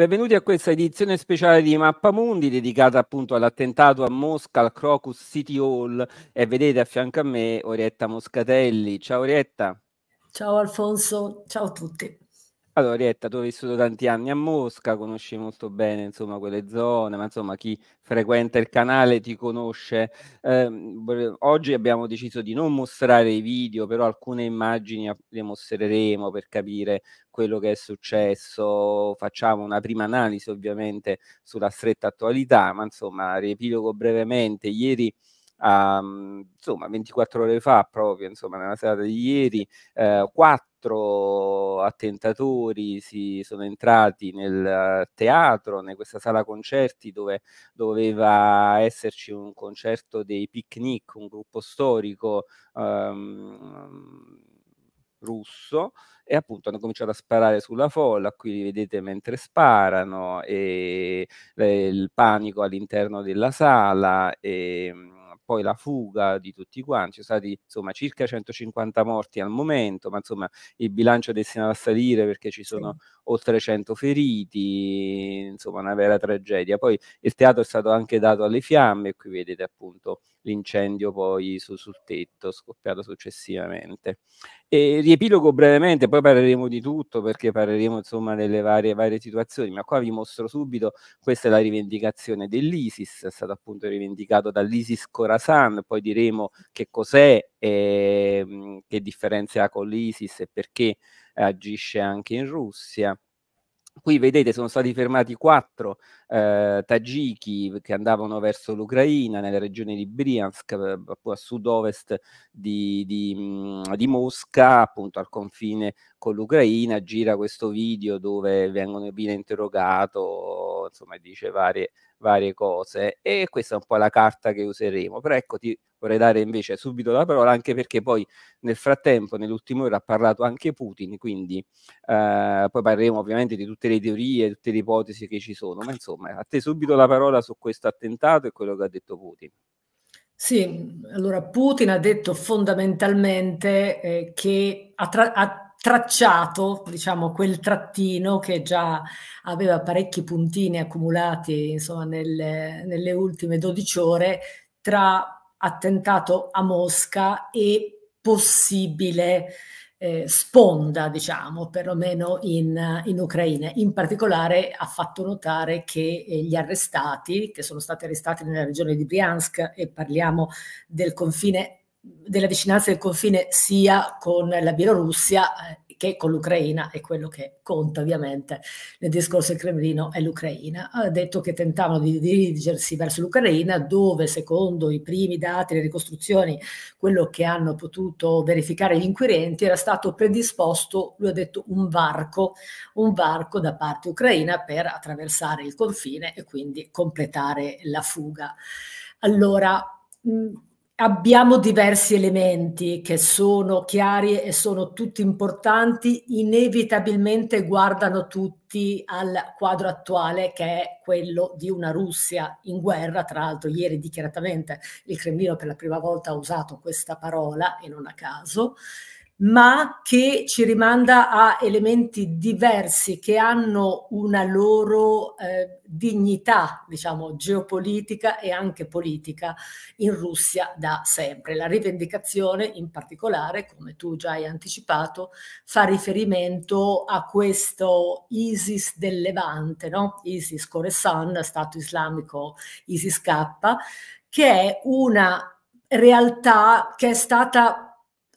Benvenuti a questa edizione speciale di Mappamundi dedicata appunto all'attentato a Mosca al Crocus City Hall e vedete a fianco a me Orietta Moscatelli. Ciao Orietta. Ciao Alfonso, ciao a tutti. Allora, Rietta, tu hai vissuto tanti anni a Mosca, conosci molto bene insomma, quelle zone, ma insomma chi frequenta il canale ti conosce. Eh, oggi abbiamo deciso di non mostrare i video, però alcune immagini le mostreremo per capire quello che è successo. Facciamo una prima analisi ovviamente sulla stretta attualità, ma insomma riepilogo brevemente. Ieri a, ehm, insomma 24 ore fa proprio insomma nella serata di ieri eh, quattro quattro attentatori si sono entrati nel eh, teatro, in questa sala concerti dove doveva esserci un concerto dei Picnic, un gruppo storico um, russo e appunto hanno cominciato a sparare sulla folla, qui li vedete mentre sparano e eh, il panico all'interno della sala e ehm, poi la fuga di tutti quanti, sono stati insomma circa 150 morti al momento, ma insomma il bilancio è destinato a salire perché ci sono sì. oltre 100 feriti, insomma una vera tragedia. Poi il teatro è stato anche dato alle fiamme, qui vedete appunto l'incendio poi su, sul tetto scoppiato successivamente. E riepilogo brevemente, poi parleremo di tutto perché parleremo insomma delle varie, varie situazioni, ma qua vi mostro subito, questa è la rivendicazione dell'ISIS, è stato appunto rivendicato dall'ISIS Corazon Khorasan, poi diremo che cos'è, eh, che differenza ha con l'ISIS e perché agisce anche in Russia. Qui vedete sono stati fermati quattro eh, tagiki che andavano verso l'Ucraina, nella regione di Briansk, eh, a sud-ovest di, di, di Mosca, appunto al confine con l'Ucraina, gira questo video dove vengono, viene interrogato, insomma dice varie, varie cose e questa è un po' la carta che useremo. Però ecco, ti vorrei dare invece subito la parola anche perché poi nel frattempo, nell'ultimo ora, ha parlato anche Putin, quindi eh, poi parleremo ovviamente di tutte le teorie, tutte le ipotesi che ci sono, ma insomma insomma, a te subito la parola su questo attentato e quello che ha detto Putin. Sì, allora Putin ha detto fondamentalmente eh, che ha, tra ha, tracciato diciamo, quel trattino che già aveva parecchi puntini accumulati insomma, nel, nelle ultime 12 ore tra attentato a Mosca e possibile eh, sponda, diciamo, perlomeno in, in, Ucraina. In particolare ha fatto notare che eh, gli arrestati, che sono stati arrestati nella regione di Briansk, e parliamo del confine della vicinanza del confine sia con la Bielorussia, eh, che con l'Ucraina è quello che conta ovviamente nel discorso del Cremlino è l'Ucraina. Ha detto che tentavano di dirigersi verso l'Ucraina dove secondo i primi dati, le ricostruzioni, quello che hanno potuto verificare gli inquirenti era stato predisposto, lui ha detto, un varco, un varco da parte ucraina per attraversare il confine e quindi completare la fuga. Allora, mh, abbiamo diversi elementi che sono chiari e sono tutti importanti, inevitabilmente guardano tutti al quadro attuale che è quello di una Russia in guerra, tra l'altro ieri dichiaratamente il Cremlino per la prima volta ha usato questa parola e non a caso, ma che ci rimanda a elementi diversi che hanno una loro eh, dignità, diciamo, geopolitica e anche politica in Russia da sempre. La rivendicazione in particolare, come tu già hai anticipato, fa riferimento a questo ISIS del Levante, no? ISIS Khorasan, Stato Islamico ISIS K, che è una realtà che è stata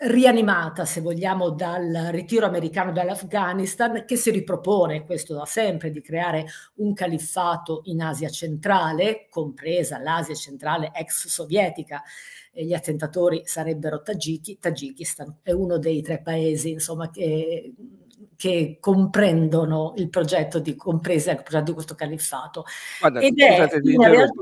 rianimata, se vogliamo, dal ritiro americano dall'Afghanistan, che si ripropone, questo da sempre, di creare un califfato in Asia centrale, compresa l'Asia centrale ex sovietica. gli attentatori sarebbero tagiki, Tagikistan è uno dei tre paesi insomma, che, che comprendono il progetto di, compresa il progetto di questo califfato. Guarda, Ed è, scusate, in realtà,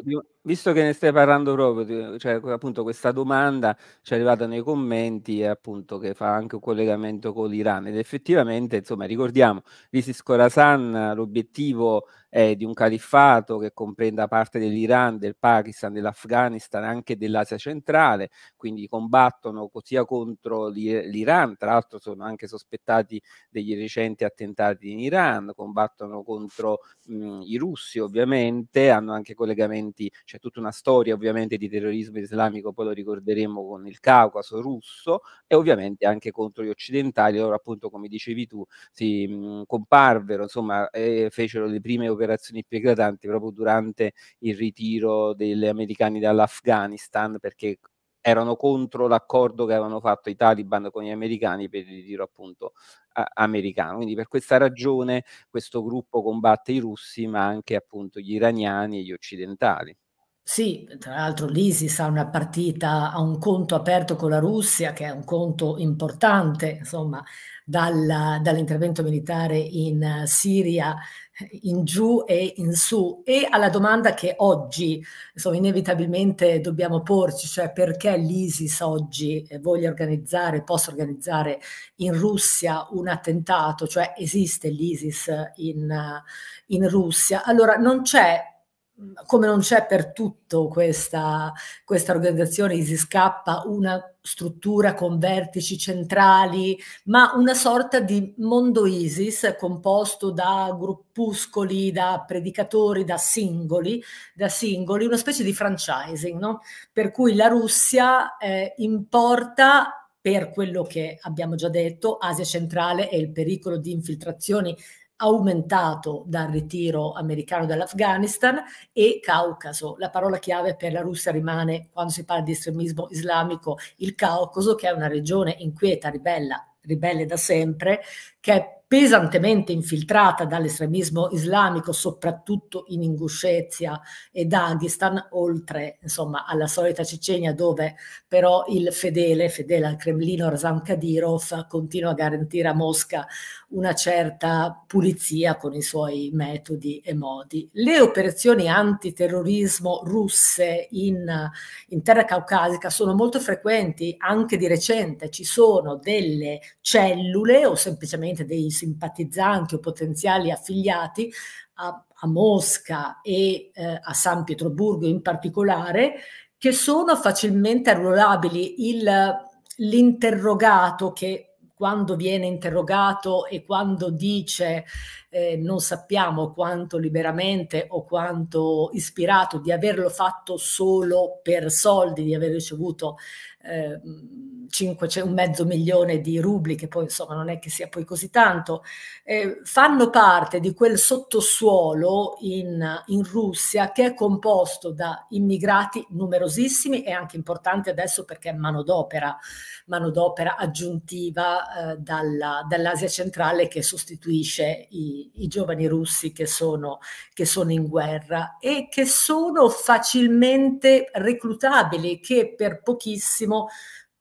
visto che ne stai parlando proprio, cioè, appunto questa domanda ci è arrivata nei commenti e appunto che fa anche un collegamento con l'Iran ed effettivamente, insomma, ricordiamo, l'ISIS Khorasan, l'obiettivo è di un califfato che comprenda parte dell'Iran, del Pakistan, dell'Afghanistan, anche dell'Asia centrale, quindi combattono sia contro l'Iran, tra l'altro sono anche sospettati degli recenti attentati in Iran, combattono contro mh, i russi ovviamente, hanno anche collegamenti c'è tutta una storia ovviamente di terrorismo islamico, poi lo ricorderemo con il Caucaso russo e ovviamente anche contro gli occidentali, loro appunto come dicevi tu si mh, mhmm, comparvero, insomma eh, fecero le prime operazioni più eclatanti proprio durante il ritiro degli americani dall'Afghanistan perché erano contro l'accordo che avevano fatto i taliban con gli americani per il ritiro appunto americano. Quindi per questa ragione questo gruppo combatte i russi ma anche appunto gli iraniani e gli occidentali. Sì, tra l'altro l'ISIS ha una partita ha un conto aperto con la Russia, che è un conto importante, insomma, dalla dall'intervento militare in eh, Siria eh, in giù e in su. E alla domanda che oggi, insomma, inevitabilmente dobbiamo porci, cioè perché l'ISIS oggi eh, voglia organizzare, possa organizzare in Russia un attentato, cioè esiste l'ISIS in, in Russia. Allora, non c'è come non c'è per tutto questa, questa organizzazione ISIS-K, una struttura con vertici centrali, ma una sorta di mondo ISIS composto da gruppuscoli, da predicatori, da singoli, da singoli una specie di franchising, no? per cui la Russia eh, importa per quello che abbiamo già detto, Asia centrale e il pericolo di infiltrazioni aumentato dal ritiro americano dall'Afghanistan e Caucaso. La parola chiave per la Russia rimane, quando si parla di estremismo islamico, il Caucaso, che è una regione inquieta, ribella, ribelle da sempre, che è pesantemente infiltrata dall'estremismo islamico, soprattutto in Inguscezia e Daghestan, oltre insomma, alla solita Cecenia, dove però il fedele, fedele al Cremlino Razan Kadyrov, continua a garantire a Mosca una certa pulizia con i suoi metodi e modi. Le operazioni antiterrorismo russe in, in terra caucasica sono molto frequenti, anche di recente ci sono delle cellule o semplicemente dei simpatizzanti o potenziali affiliati a, a Mosca e eh, a San Pietroburgo in particolare che sono facilmente arruolabili. l'interrogato che quando viene interrogato e quando dice eh, non sappiamo quanto liberamente o quanto ispirato di averlo fatto solo per soldi, di aver ricevuto eh, 500, cioè un mezzo milione di rubli, che poi insomma non è che sia poi così tanto, eh, fanno parte di quel sottosuolo in, in, Russia che è composto da immigrati numerosissimi e anche importanti adesso perché è manodopera, manodopera aggiuntiva eh, dalla, dall'Asia centrale che sostituisce i, i giovani russi che sono, che sono in guerra e che sono facilmente reclutabili, che per pochissimo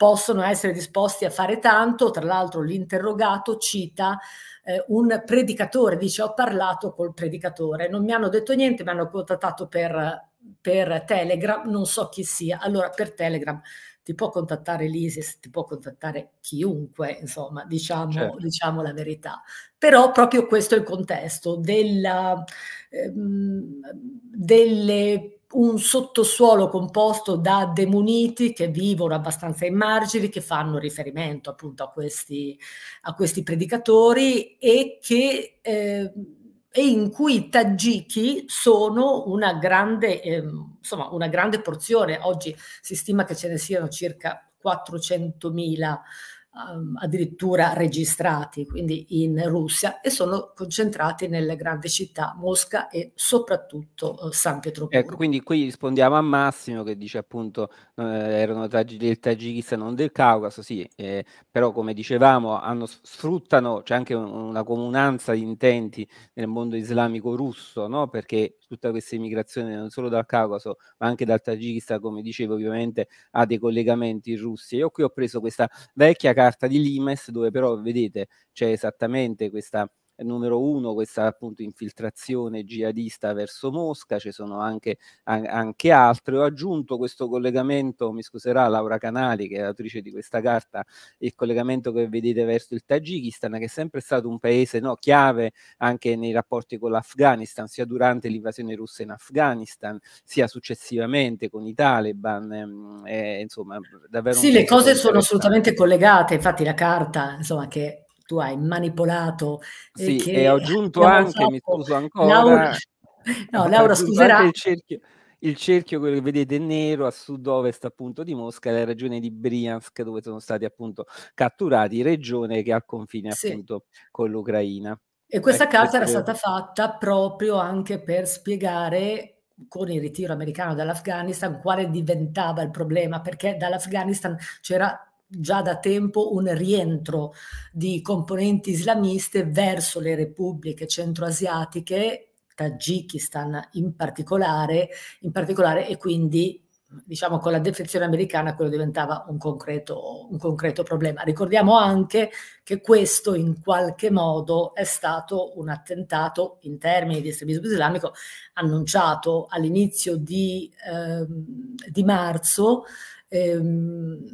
possono essere disposti a fare tanto. Tra l'altro l'interrogato cita eh, un predicatore, dice ho parlato col predicatore, non mi hanno detto niente, mi hanno contattato per, per Telegram, non so chi sia. Allora per Telegram ti può contattare l'ISIS, ti può contattare chiunque, insomma, diciamo, certo. diciamo la verità. Però proprio questo è il contesto della, ehm, delle un sottosuolo composto da demoniti che vivono abbastanza ai margini, che fanno riferimento appunto a questi, a questi predicatori e, che, eh, e in cui i tagiki sono una grande, eh, insomma, una grande porzione. Oggi si stima che ce ne siano circa 400.000 um, addirittura registrati, quindi in Russia, e sono concentrati nelle grandi città, Mosca e soprattutto uh, San Pietroburgo. Ecco, quindi qui rispondiamo a Massimo che dice appunto eh, erano tag- del Tagikistan, non del Caucaso, sì, eh, però come dicevamo hanno, sfruttano, c'è anche un, una comunanza di intenti nel mondo islamico russo, no? perché tutta questa immigrazione non solo dal Caucaso ma anche dal Tagikistan, come dicevo ovviamente ha dei collegamenti in Russia. Io qui ho preso questa vecchia carta di Limes dove però vedete c'è esattamente questa numero uno questa appunto infiltrazione jihadista verso Mosca, ci sono anche, an- anche altre. Ho aggiunto questo collegamento, mi scuserà Laura Canali che è autrice di questa carta, il collegamento che vedete verso il Tagikistan che è sempre stato un paese no, chiave anche nei rapporti con l'Afghanistan, sia durante l'invasione russa in Afghanistan, sia successivamente con i Taliban, eh, insomma davvero... Sì, le cose sono assolutamente collegate, infatti la carta insomma che tu hai manipolato. Eh, sì, che, e ho aggiunto anche, fatto, mi scuso ancora. Laura, no, Laura scuserà. Il cerchio, il cerchio, quello che vedete nero a sud-ovest appunto di Mosca, la regione di Briansk, dove sono stati appunto catturati, regione che ha confine sì. appunto con l'Ucraina. E questa ecco, carta era stata fatta proprio anche per spiegare con il ritiro americano dall'Afghanistan quale diventava il problema, perché dall'Afghanistan c'era già da tempo un rientro di componenti islamiste verso le repubbliche centroasiatiche, Tagikistan in particolare, in particolare e quindi diciamo con la defezione americana quello diventava un concreto, un concreto problema. Ricordiamo anche che questo in qualche modo è stato un attentato in termini di estremismo islamico annunciato all'inizio di, ehm, di marzo eh,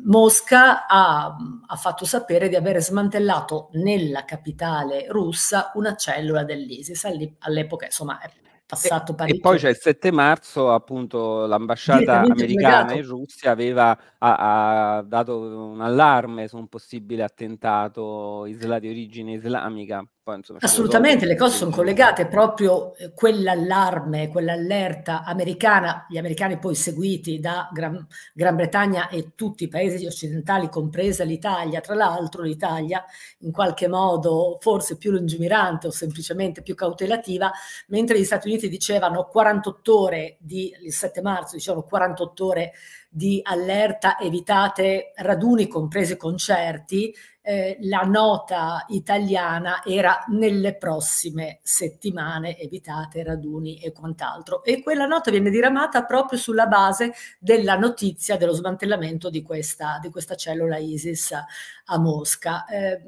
Mosca ha, ha, fatto sapere di avere smantellato nella capitale russa una cellula dell'ISIS. All'epoca, insomma, è passato parecchio. E poi c'è il 7 marzo, appunto, l'ambasciata americana legato. in Russia aveva ha, ha dato un allarme su un possibile attentato isla- di origine islamica. Poi, insomma, Assolutamente, le cose sono collegate, proprio eh, quell'allarme, quell'allerta americana, gli americani poi seguiti da Gran, Gran, Bretagna e tutti i paesi occidentali, compresa l'Italia, tra l'altro l'Italia in qualche modo forse più lungimirante o semplicemente più cautelativa, mentre gli Stati Uniti dicevano 48 ore, di, il 7 marzo dicevano 48 ore di allerta evitate raduni compresi concerti, eh, la nota italiana era nelle prossime settimane evitate raduni e quant'altro e quella nota viene diramata proprio sulla base della notizia dello smantellamento di questa, di questa cellula ISIS a Mosca. Eh,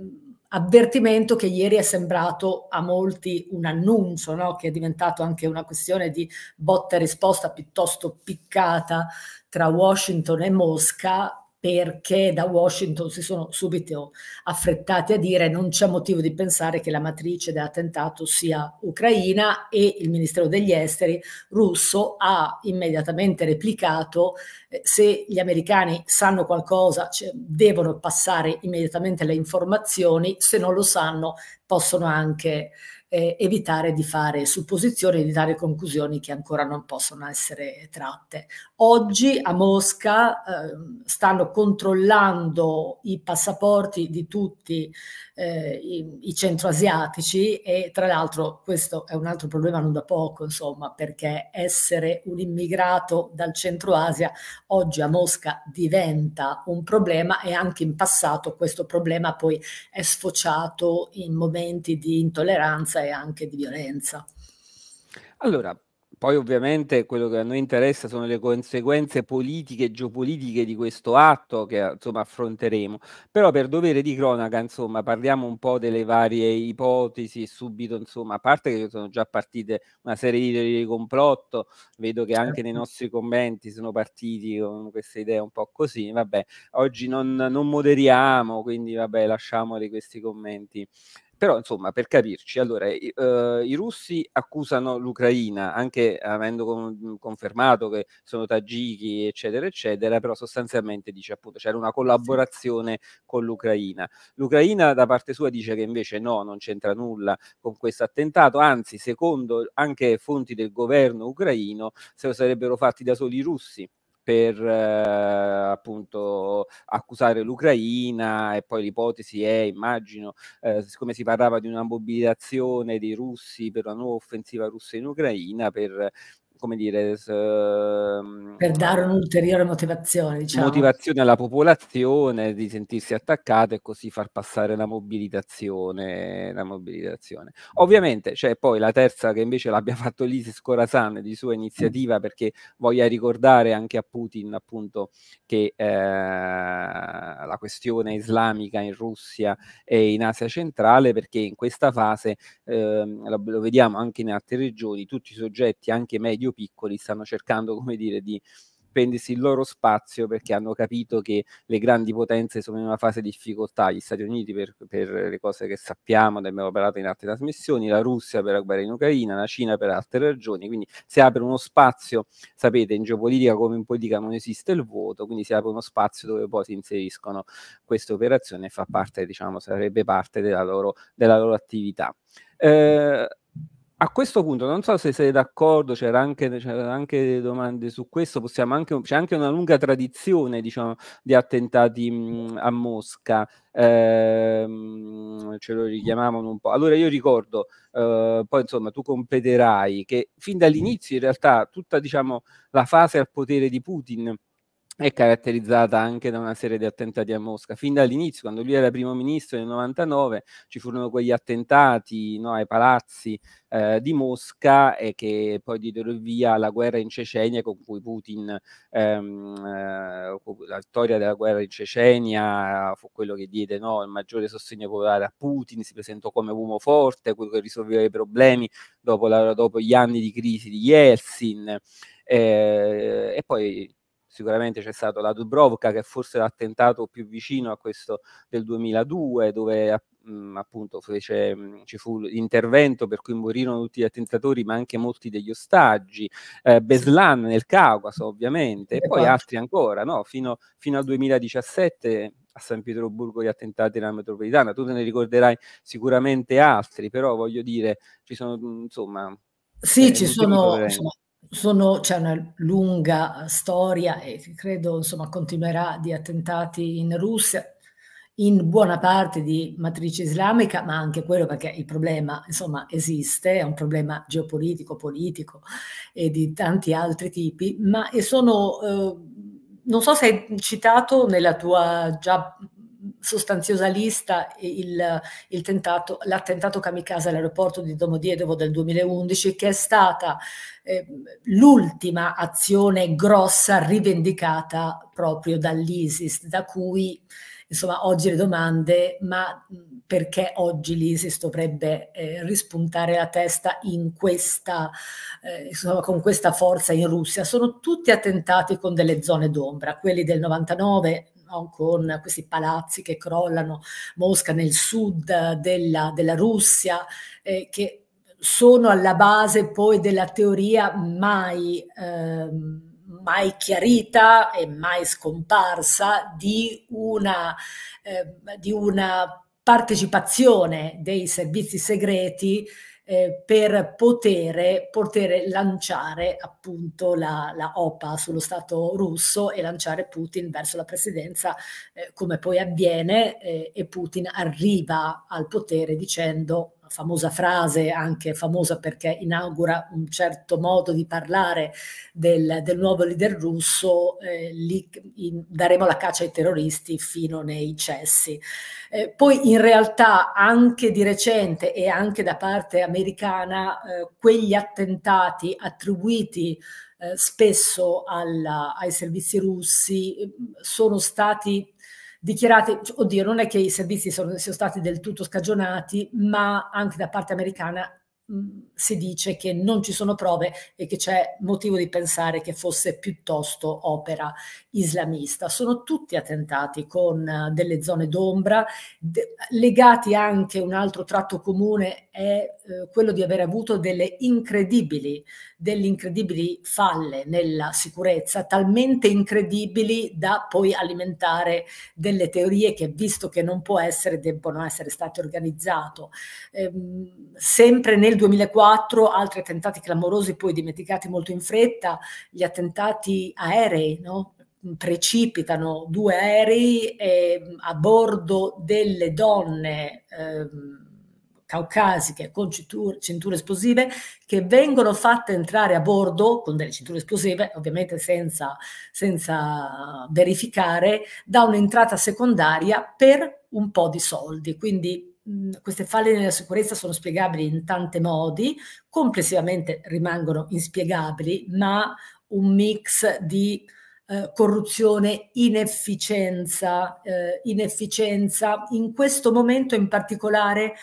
avvertimento che ieri è sembrato a molti un annuncio, no? che è diventato anche una questione di botta e risposta piuttosto piccata tra Washington e Mosca, perché da Washington si sono subito affrettati a dire non c'è motivo di pensare che la matrice dell'attentato sia ucraina e il ministero degli esteri russo ha immediatamente replicato eh, se gli americani sanno qualcosa cioè, devono passare immediatamente le informazioni, se non lo sanno possono anche eh, evitare di fare supposizioni di dare conclusioni che ancora non possono essere tratte. Oggi a Mosca eh, stanno controllando i passaporti di tutti eh, i, i centroasiatici e tra l'altro questo è un altro problema non da poco, insomma, perché essere un immigrato dal centro Asia oggi a Mosca diventa un problema e anche in passato questo problema poi è sfociato in momenti di intolleranza violenza e anche di violenza. Allora, poi ovviamente quello che a noi interessa sono le conseguenze politiche e geopolitiche di questo atto che insomma affronteremo. Però per dovere di cronaca, insomma, parliamo un po' delle varie ipotesi subito, insomma, a parte che sono già partite una serie di teorie di complotto, vedo che anche nei certo. nostri commenti sono partiti con queste idee un po' così, vabbè, oggi non, non moderiamo, quindi vabbè, lasciamoli questi commenti però insomma per capirci, allora, i, uh, i russi accusano l'Ucraina, anche avendo con, confermato che sono tagichi, eccetera, eccetera, però sostanzialmente dice appunto c'era una collaborazione con l'Ucraina. L'Ucraina da parte sua dice che invece no, non c'entra nulla con questo attentato, anzi secondo anche fonti del governo ucraino se lo sarebbero fatti da soli i russi per eh, appunto accusare l'Ucraina e poi l'ipotesi è, immagino, eh, siccome si parlava di una mobilitazione dei russi per la nuova offensiva russa in Ucraina, per come dire... Se, ehm, per dare un'ulteriore motivazione, diciamo. Motivazione alla popolazione di sentirsi attaccata e così far passare la mobilitazione. La mobilitazione. Ovviamente c'è poi la terza che invece l'abbia fatto l'Isis Corazan di sua iniziativa mm. perché voglia ricordare anche a Putin appunto che eh, la questione islamica in Russia e in Asia centrale perché in questa fase, eh, lo, lo vediamo anche in altre regioni, tutti i soggetti anche medio medio piccoli stanno cercando, come dire, di prendersi il loro spazio perché hanno capito che le grandi potenze sono in una fase di difficoltà, gli Stati Uniti per, per le cose che sappiamo, ne abbiamo parlato in altre trasmissioni, la Russia per la guerra in Ucraina, la Cina per altre ragioni, quindi si apre uno spazio, sapete in geopolitica come in politica non esiste il vuoto, quindi si apre uno spazio dove poi si inseriscono queste operazioni e fa parte, diciamo, sarebbe parte della loro, della loro attività. Eh, a questo punto, non so se sei d'accordo, c'erano anche, c'era anche domande su questo, anche, c'è anche una lunga tradizione diciamo, di attentati mh, mm, a Mosca, ehm, ce lo richiamavano un po'. Allora io ricordo, eh, poi insomma tu completerai, che fin dall'inizio in realtà tutta diciamo, la fase al potere di Putin è caratterizzata anche da una serie di attentati a Mosca. Fin dall'inizio, quando lui era primo ministro nel 99, ci furono quegli attentati no, ai palazzi eh, di Mosca e che poi diedero via alla guerra in Cecenia con cui Putin, ehm, eh, la storia della guerra in Cecenia fu quello che diede no, il maggiore sostegno popolare a Putin, si presentò come uomo forte, quello che risolveva i problemi dopo, la, dopo gli anni di crisi di Yeltsin. Eh, e poi sicuramente c'è stato la Dubrovka che è forse l'attentato più vicino a questo del 2002 dove mm, appunto fece, mm, ci fu l'intervento per cui morirono tutti gli attentatori ma anche molti degli ostaggi, eh, Beslan nel Caucaso ovviamente e, poi esatto. altri ancora no? fino, fino al 2017 a San Pietroburgo gli attentati nella metropolitana, tu te ne ricorderai sicuramente altri, però voglio dire, ci sono mm, insomma... Sì, eh, ci sono... Insomma, sono, c'è una lunga storia e credo insomma, continuerà di attentati in Russia, in buona parte di matrice islamica, ma anche quello perché il problema insomma, esiste, è un problema geopolitico, politico e di tanti altri tipi, ma sono, eh, non so se hai citato nella tua già sostanziosa lista il, il tentato, l'attentato kamikaze all'aeroporto di Domodiedovo del 2011, che è stata eh, l'ultima azione grossa rivendicata proprio dall'ISIS, da cui insomma oggi le domande, ma perché oggi l'ISIS dovrebbe eh, rispuntare la testa questa, eh, insomma, con questa forza in Russia? Sono tutti attentati con delle zone d'ombra, quelli del 99 no? con questi palazzi che crollano, Mosca nel sud della, della Russia, eh, che sono alla base poi della teoria mai, eh, mai chiarita e mai scomparsa di una, eh, di una partecipazione dei servizi segreti eh, per poter, poter, lanciare appunto la, la, OPA sullo Stato russo e lanciare Putin verso la presidenza, eh, come poi avviene, eh, e Putin arriva al potere dicendo famosa frase, anche famosa perché inaugura un certo modo di parlare del, del nuovo leader russo, eh, lì in, daremo la caccia ai terroristi fino nei cessi. Eh, poi in realtà anche di recente e anche da parte americana eh, quegli attentati attribuiti eh, spesso alla, ai servizi russi eh, sono stati dichiarate, oddio non è che i servizi sono, siano stati del tutto scagionati, ma anche da parte americana si dice che non ci sono prove e che c'è motivo di pensare che fosse piuttosto opera islamista. Sono tutti attentati con eh, delle zone d'ombra, legati anche un altro tratto comune è eh, quello di aver avuto delle incredibili, delle incredibili falle nella sicurezza, talmente incredibili da poi alimentare delle teorie che visto che non può essere, debbono essere state organizzate. Eh, sempre nel 2004 altri attentati clamorosi poi dimenticati molto in fretta, gli attentati aerei, no? precipitano due aerei eh, a bordo delle donne eh, caucasiche con cinture, cinture, esplosive che vengono fatte entrare a bordo con delle cinture esplosive, ovviamente senza, senza verificare, da un'entrata secondaria per un po' di soldi. Quindi queste falle nella sicurezza sono spiegabili in tanti modi, complessivamente rimangono inspiegabili, ma un mix di eh, corruzione, inefficienza, eh, inefficienza. In questo momento in particolare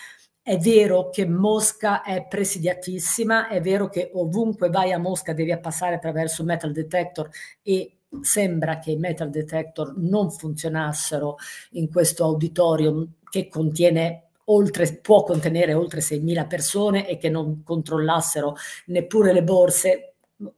è vero che Mosca è presidiatissima, è vero che ovunque vai a Mosca devi passare attraverso un metal detector e sembra che i metal detector non funzionassero in questo auditorium che contiene oltre, può contenere oltre 6.000 persone e che non controllassero neppure le borse,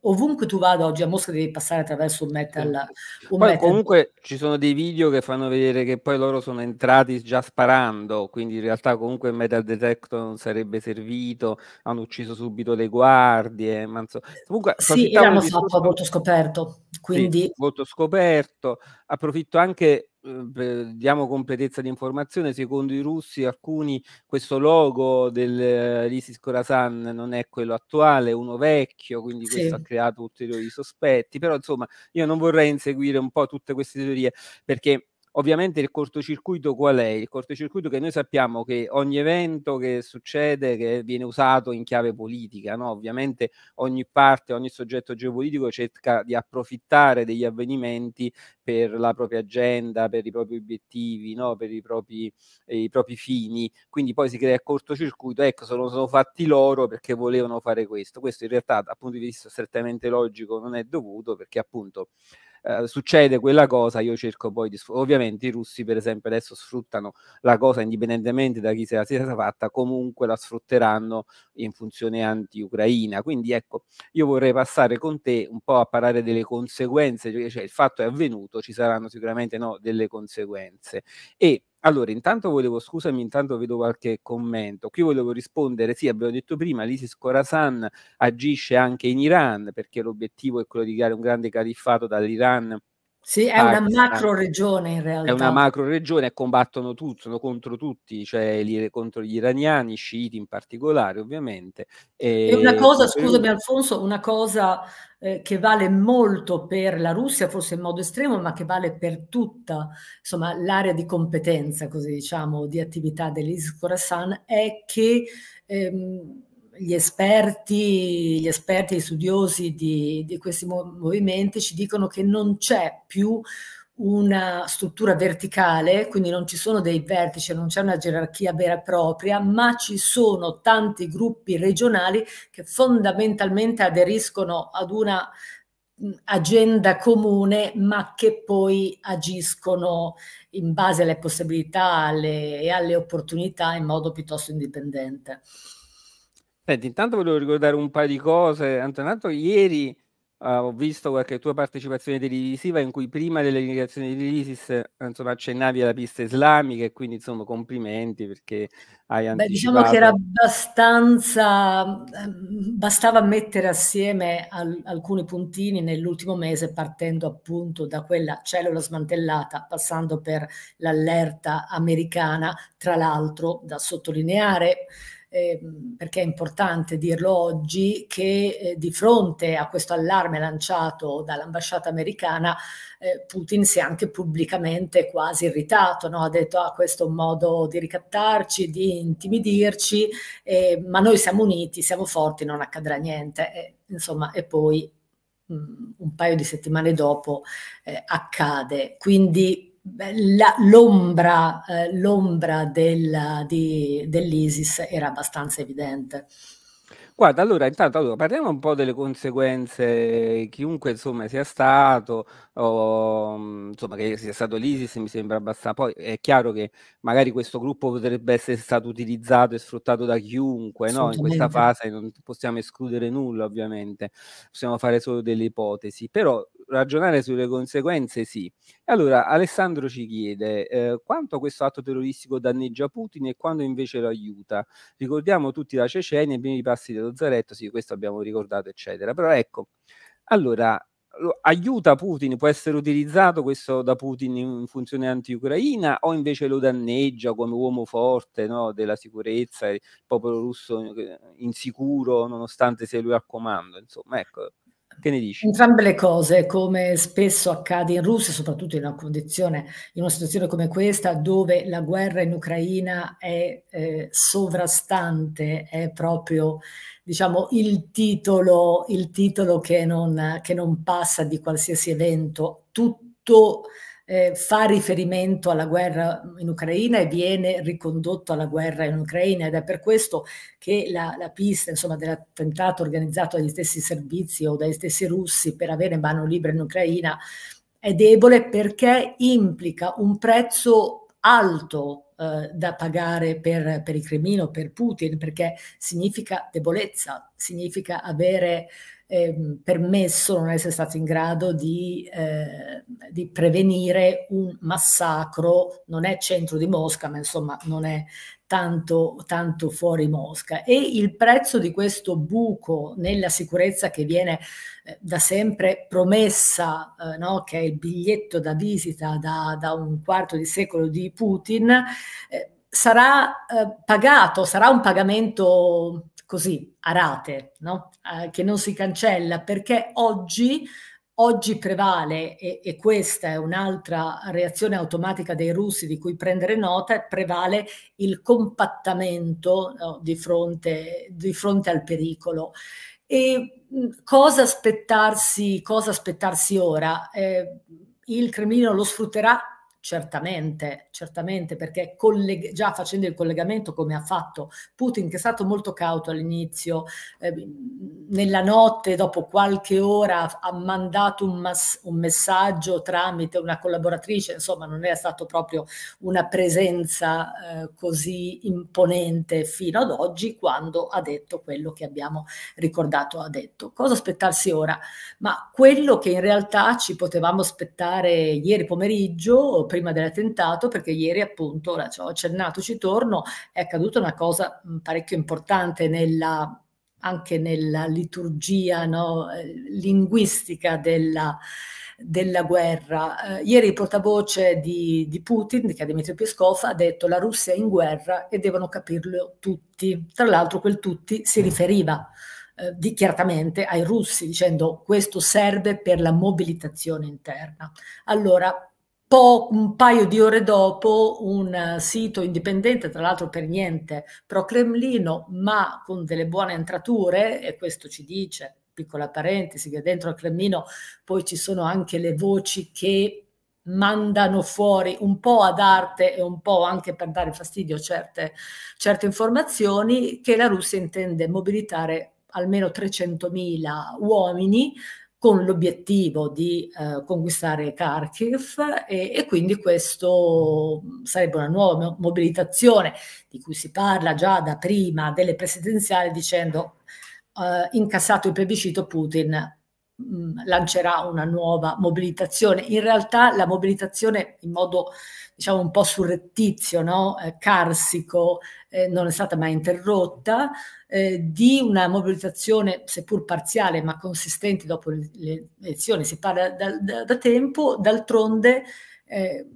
ovunque tu vada oggi a Mosca devi passare attraverso un metal. Un poi metal. comunque ci sono dei video che fanno vedere che poi loro sono entrati già sparando, quindi in realtà comunque il metal detector non sarebbe servito, hanno ucciso subito le guardie. Ma Manzo. Comunque, sì, erano fatto a volto scoperto. Quindi... Sì, volto scoperto. Approfitto anche eh, diamo completezza di informazione, secondo i russi alcuni questo logo dell'Isis eh, Khorasan non è quello attuale, è uno vecchio, quindi sì. questo ha creato ulteriori sospetti, però insomma io non vorrei inseguire un po' tutte queste teorie perché Ovviamente il cortocircuito qual è? Il cortocircuito che noi sappiamo che ogni evento che succede che viene usato in chiave politica, no? ovviamente ogni parte, ogni soggetto geopolitico cerca di approfittare degli avvenimenti per la propria agenda, per i propri obiettivi, no? per i propri, eh, i propri, fini, quindi poi si crea il cortocircuito, ecco, sono, sono fatti loro perché volevano fare questo. Questo in realtà dal punto di vista strettamente logico non è dovuto perché appunto eh, succede quella cosa, io cerco poi di sfruttare. Ovviamente i russi, per esempio, adesso sfruttano la cosa indipendentemente da chi se la sia fatta, comunque la sfrutteranno in funzione anti-ucraina. Quindi ecco, io vorrei passare con te un po' a parlare delle conseguenze, cioè il fatto è avvenuto, ci saranno sicuramente no, delle conseguenze. E allora, intanto volevo, scusami, intanto vedo qualche commento. Qui volevo rispondere, sì, abbiamo detto prima, l'ISIS Khorasan agisce anche in Iran perché l'obiettivo è quello di creare un grande califfato dall'Iran sì, è una macro regione in realtà. È una macro regione e combattono tutti, sono contro tutti, cioè gli, contro gli iraniani, sciiti in particolare ovviamente. E, e una cosa, scusami Alfonso, una cosa eh, che vale molto per la Russia, forse in modo estremo, ma che vale per tutta insomma, l'area di competenza, così diciamo, di attività dell'ISIS Khorasan, è che... Ehm, gli esperti, gli esperti e studiosi di, di questi movimenti ci dicono che non c'è più una struttura verticale, quindi non ci sono dei vertici, non c'è una gerarchia vera e propria, ma ci sono tanti gruppi regionali che fondamentalmente aderiscono ad una agenda comune, ma che poi agiscono in base alle possibilità e alle, alle opportunità in modo piuttosto indipendente. Senti, intanto volevo ricordare un paio di cose. Antonato, ieri eh, ho visto qualche tua partecipazione televisiva in cui prima dell'eliminazione dell'ISIS eh, insomma, accennavi alla pista islamica e quindi insomma complimenti perché hai Beh, diciamo che era abbastanza, ehm, bastava mettere assieme al, alcuni puntini nell'ultimo mese partendo appunto da quella cellula smantellata, passando per l'allerta americana, tra l'altro da sottolineare eh, perché è importante dirlo oggi, che eh, di fronte a questo allarme lanciato dall'ambasciata americana, eh, Putin si è anche pubblicamente quasi irritato, no? ha detto ah, questo è un modo di ricattarci, di intimidirci, eh, ma noi siamo uniti, siamo forti, non accadrà niente. E, insomma, e poi mh, mm, un paio di settimane dopo eh, accade. Quindi l'ombra, eh, l'ombra del, di, dell'ISIS era abbastanza evidente. Guarda, allora intanto allora, parliamo un po' delle conseguenze, chiunque insomma sia stato, o, insomma che sia stato l'ISIS mi sembra abbastanza, poi è chiaro che magari questo gruppo potrebbe essere stato utilizzato e sfruttato da chiunque, no? in questa fase non possiamo escludere nulla ovviamente, possiamo fare solo delle ipotesi, però ragionare sulle conseguenze sì. Allora Alessandro ci chiede eh, quanto questo atto terroristico danneggia Putin e quando invece lo aiuta. Ricordiamo tutti la Cecenia, i primi passi dello Zaretto, sì questo abbiamo ricordato eccetera. Però ecco, allora aiuta Putin, può essere utilizzato questo da Putin in funzione anti-Ucraina o invece lo danneggia come uomo forte no, della sicurezza, il popolo russo eh, insicuro nonostante sia lui al comando, insomma, ecco. Che ne dici? Entrambe le cose, come spesso accade in Russia, soprattutto in una condizione, in una situazione come questa, dove la guerra in Ucraina è eh, sovrastante, è proprio diciamo, il, titolo, il titolo che non, che non passa di qualsiasi evento. Tutto eh, fa riferimento alla guerra in Ucraina e viene ricondotto alla guerra in Ucraina ed è per questo che la, la pista dell'attentato organizzato dagli stessi servizi o dagli stessi russi per avere mano libera in Ucraina è debole perché implica un prezzo alto eh, da pagare per, per il Cremino, per Putin, perché significa debolezza, significa avere eh, permesso, non essere stati in grado di, eh, di, prevenire un massacro, non è centro di Mosca, ma insomma non è tanto, tanto fuori Mosca. E il prezzo di questo buco nella sicurezza che viene eh, da sempre promessa, eh, no, che è il biglietto da visita da, da un quarto di secolo di Putin, eh, sarà eh, pagato, sarà un pagamento così a rate, no? eh, che non si cancella, perché oggi, oggi prevale, e, e questa è un'altra reazione automatica dei russi di cui prendere nota, prevale il compattamento no? di, fronte, di fronte al pericolo. E cosa aspettarsi, cosa aspettarsi ora? Eh, il Cremlino lo sfrutterà Certamente, certamente, perché colleg- già facendo il collegamento come ha fatto Putin, che è stato molto cauto all'inizio, eh, nella notte, dopo qualche ora, ha mandato un, mas- un, messaggio tramite una collaboratrice, insomma non era stato proprio una presenza eh, così imponente fino ad oggi quando ha detto quello che abbiamo ricordato, ha detto. Cosa aspettarsi ora? Ma quello che in realtà ci potevamo aspettare ieri pomeriggio, prima prima dell'attentato, perché ieri appunto, la, ci ho accennato, ci torno, è accaduta una cosa parecchio importante nella anche nella liturgia no, eh, linguistica della, della guerra. Eh, ieri il portavoce di, di Putin, che è Dmitry Peskov, ha detto la Russia è in guerra e devono capirlo tutti. Tra l'altro quel tutti si riferiva eh, dichiaratamente ai russi, dicendo questo serve per la mobilitazione interna. Allora, po- un paio di ore dopo un eh, sito indipendente, tra l'altro per niente pro-cremlino, ma con delle buone entrature, e questo ci dice, piccola parentesi, che dentro al Cremlino poi ci sono anche le voci che mandano fuori un po' ad arte e un po' anche per dare fastidio certe, certe informazioni, che la Russia intende mobilitare almeno 300.000 uomini con l'obiettivo di eh, conquistare Kharkiv e, e, quindi questo sarebbe una nuova mobilitazione di cui si parla già da prima delle presidenziali dicendo eh, incassato il plebiscito Putin mm, lancerà una nuova mobilitazione. In realtà la mobilitazione in modo diciamo un po' surrettizio, no? eh, carsico, eh, non è stata mai interrotta, eh, di una mobilitazione seppur parziale ma consistente dopo le elezioni, si parla da, da, da tempo, d'altronde eh,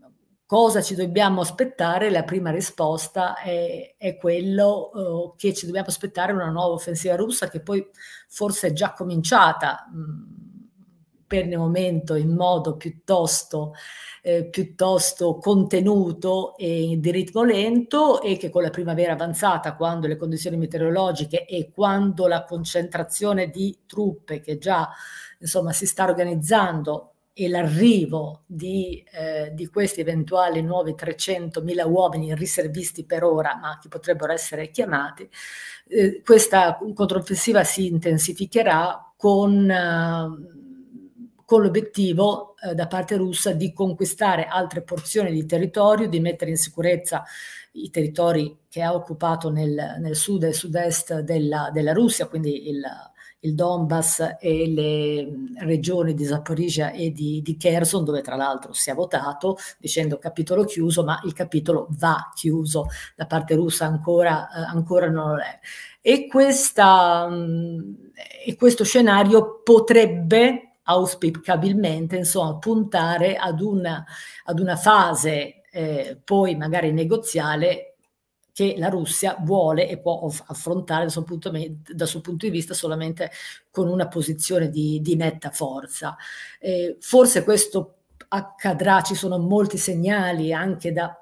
cosa ci dobbiamo aspettare? La prima risposta è, è quello eh, che ci dobbiamo aspettare una nuova offensiva russa che poi forse è già cominciata. Mh, mm, per il momento in modo piuttosto, eh, piuttosto contenuto e di ritmo lento e che con la primavera avanzata, quando le condizioni meteorologiche e quando la concentrazione di truppe che già insomma, si sta organizzando e l'arrivo di, eh, di, questi eventuali nuovi 300.000 uomini riservisti per ora, ma che potrebbero essere chiamati, eh, questa controffensiva si intensificherà con eh, con l'obiettivo eh, da parte russa di conquistare altre porzioni di territorio, di mettere in sicurezza i territori che ha occupato nel, nel sud e sud-est della, della Russia, quindi il, il Donbass e le regioni di Zaporizia e di, di Kherson, dove tra l'altro si è votato dicendo capitolo chiuso, ma il capitolo va chiuso, da parte russa ancora, eh, ancora non lo è. E, questa, e questo scenario potrebbe auspicabilmente insomma, puntare ad una, ad una fase eh, poi magari negoziale che la Russia vuole e può affrontare dal suo punto, dal suo punto di vista solamente con una posizione di, di netta forza. Eh, forse questo accadrà, ci sono molti segnali anche da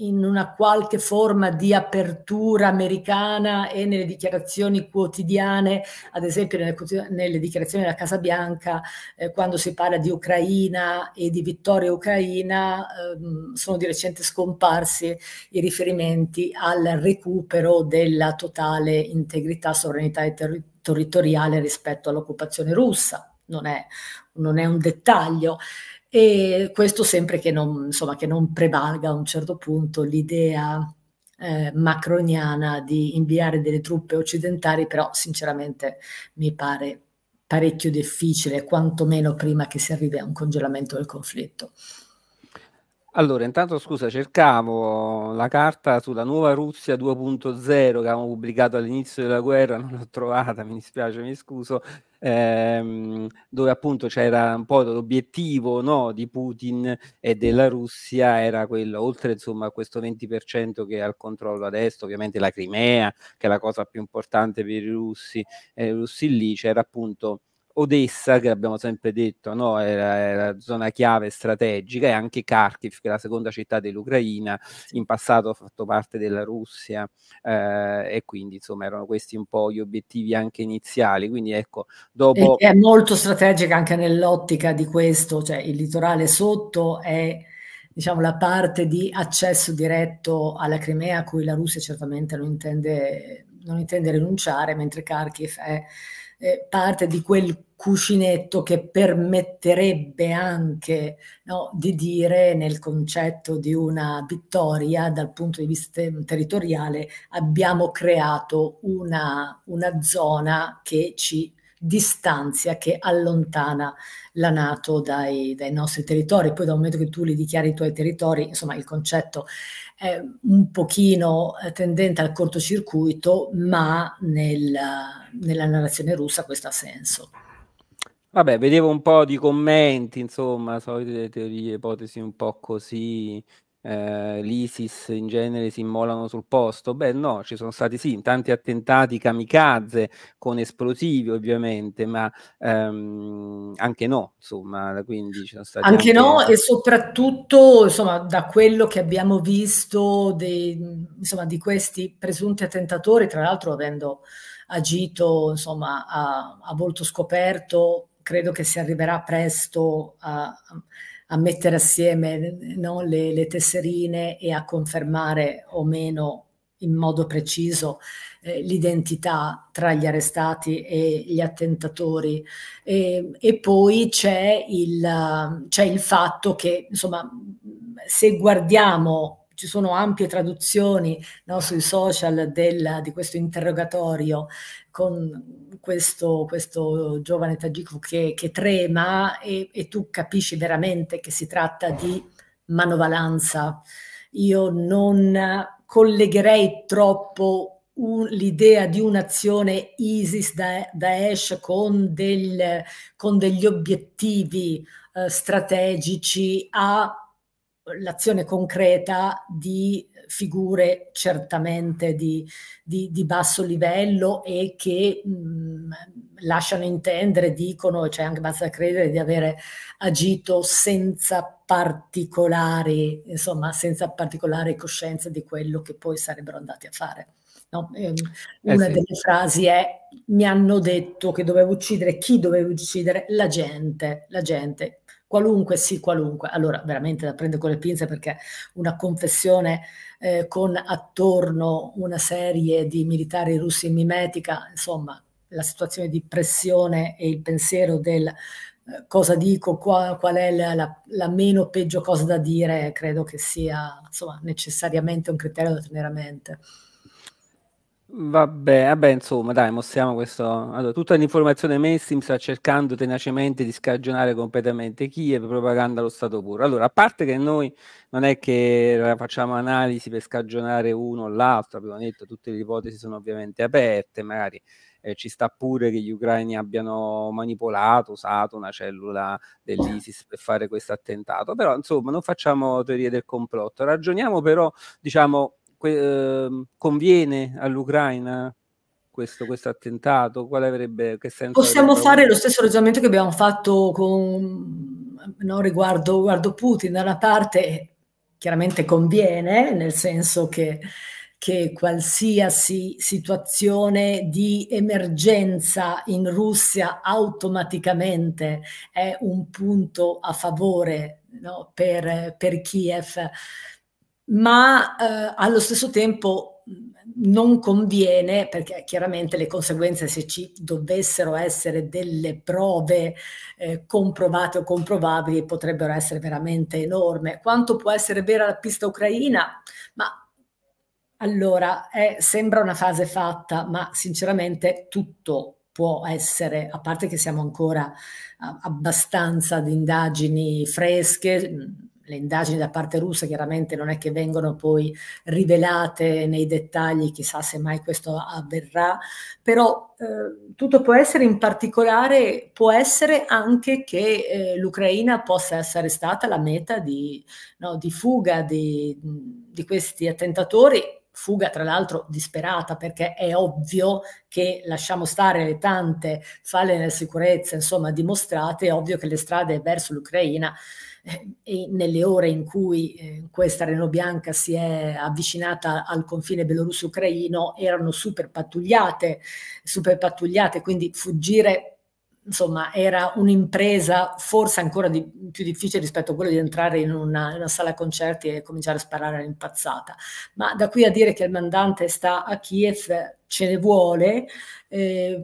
in una qualche forma di apertura americana e nelle dichiarazioni quotidiane, ad esempio nelle, nelle dichiarazioni della Casa Bianca, eh, quando si parla di Ucraina e di vittoria ucraina, ehm, sono di recente scomparsi i riferimenti al recupero della totale integrità, sovranità e ter- territoriale rispetto all'occupazione russa. Non è, non è un dettaglio. E questo sempre che non, insomma, che non prevalga a un certo punto l'idea eh, macroniana di inviare delle truppe occidentali, però sinceramente mi pare parecchio difficile, quantomeno prima che si arrivi a un congelamento del conflitto. Allora, intanto scusa, cercavo la carta sulla nuova Russia 2.0 che avevamo pubblicato all'inizio della guerra, non l'ho trovata, mi dispiace, mi scuso ehm, dove appunto c'era un po' l'obiettivo no, di Putin e della Russia era quello, oltre insomma a questo 20% che ha il controllo adesso, ovviamente la Crimea, che è la cosa più importante per i russi, eh, russi lì, c'era appunto Odessa, che abbiamo sempre detto, no? è, la, zona chiave strategica, e anche Kharkiv, che è la seconda città dell'Ucraina, in passato ha fatto parte della Russia, eh, e quindi insomma erano questi un po' gli obiettivi anche iniziali. Quindi ecco, dopo... È molto strategica anche nell'ottica di questo, cioè il litorale sotto è diciamo, la parte di accesso diretto alla Crimea a cui la Russia certamente non intende, non intende rinunciare, mentre Kharkiv è eh, parte di quel cuscinetto che permetterebbe anche no, di dire nel concetto di una vittoria dal punto di vista territoriale abbiamo creato una, una zona che ci distanzia che allontana la Nato dai, dai nostri territori. Poi dal momento che tu li dichiari i tuoi territori, insomma il concetto è un pochino eh, tendente al cortocircuito, ma nel, nella narrazione russa questo ha senso. Vabbè, vedevo un po' di commenti, insomma, solite teorie, ipotesi un po' così eh, l'ISIS in genere si immolano sul posto? Beh no, ci sono stati sì tanti attentati kamikaze con esplosivi ovviamente, ma ehm, anche no, insomma, quindi ci sono stati... Anche, anche no e soprattutto insomma, da quello che abbiamo visto dei, insomma, di questi presunti attentatori, tra l'altro avendo agito insomma, a, a volto scoperto credo che si arriverà presto a, a mettere assieme no, le, le, tesserine e a confermare o meno in modo preciso eh, l'identità tra gli arrestati e gli attentatori. E, e poi c'è il, il fatto che, insomma, se guardiamo ci sono ampie traduzioni no, sui social del, di questo interrogatorio con questo, questo giovane tagico che, che trema e, e, tu capisci veramente che si tratta di manovalanza. Io non collegherei troppo l'idea di un'azione ISIS-Daesh da con, del, con degli obiettivi eh, strategici a l'azione concreta di figure certamente di, di, di basso livello e che mh, mm, lasciano intendere, dicono, c'è cioè anche basta credere, di avere agito senza particolari, insomma, senza particolare coscienza di quello che poi sarebbero andati a fare. No? Ehm, eh, una sì. delle frasi è mi hanno detto che dovevo uccidere, chi dovevo uccidere? La gente, la gente qualunque, sì, qualunque. Allora, veramente da prendere con le pinze perché una confessione eh, con attorno una serie di militari russi in mimetica, insomma, la situazione di pressione e il pensiero del eh, cosa dico, qua, qual è la, la, la, meno peggio cosa da dire, credo che sia insomma, necessariamente un criterio da tenere a mente. Vabbè, vabbè, insomma, dai, mostriamo questo. Allora, tutta l'informazione mainstream sta cercando tenacemente di scagionare completamente Kiev, propaganda allo stato puro. Allora, a parte che noi non è che facciamo analisi per scagionare uno o l'altro, abbiamo detto tutte le ipotesi sono ovviamente aperte, magari eh, ci sta pure che gli ucraini abbiano manipolato, usato una cellula dell'ISIS per fare questo attentato, però insomma non facciamo teorie del complotto, ragioniamo però, diciamo, que, ehm, conviene all'Ucraina questo, questo, attentato? Quale avrebbe, che senso Possiamo avrebbe? fare lo stesso ragionamento che abbiamo fatto con, no, riguardo, riguardo, Putin. Da una parte chiaramente conviene, nel senso che, che qualsiasi situazione di emergenza in Russia automaticamente è un punto a favore no, per, per Kiev ma eh, allo stesso tempo mm, non conviene, perché chiaramente le conseguenze se ci dovessero essere delle prove eh, comprovate o comprovabili potrebbero essere veramente enorme. Quanto può essere vera la pista ucraina? Ma allora, eh, sembra una fase fatta, ma sinceramente tutto può essere, a parte che siamo ancora abbastanza di indagini fresche, mm, le indagini da parte russa chiaramente non è che vengono poi rivelate nei dettagli, chissà se mai questo avverrà, però eh, tutto può essere in particolare, può essere anche che eh, l'Ucraina possa essere stata la meta di, no, di fuga di, di questi attentatori fuga tra l'altro disperata perché è ovvio che lasciamo stare le tante falle nella sicurezza, insomma, dimostrate, è ovvio che le strade verso l'Ucraina eh, e nelle ore in cui eh, questa Renault Bianca si è avvicinata al confine belorusso-ucraino erano super pattugliate, super pattugliate, quindi fuggire insomma, era un'impresa forse ancora di, più difficile rispetto a quella di entrare in una, in una, sala concerti e cominciare a sparare all'impazzata. Ma da qui a dire che il mandante sta a Kiev ce ne vuole eh,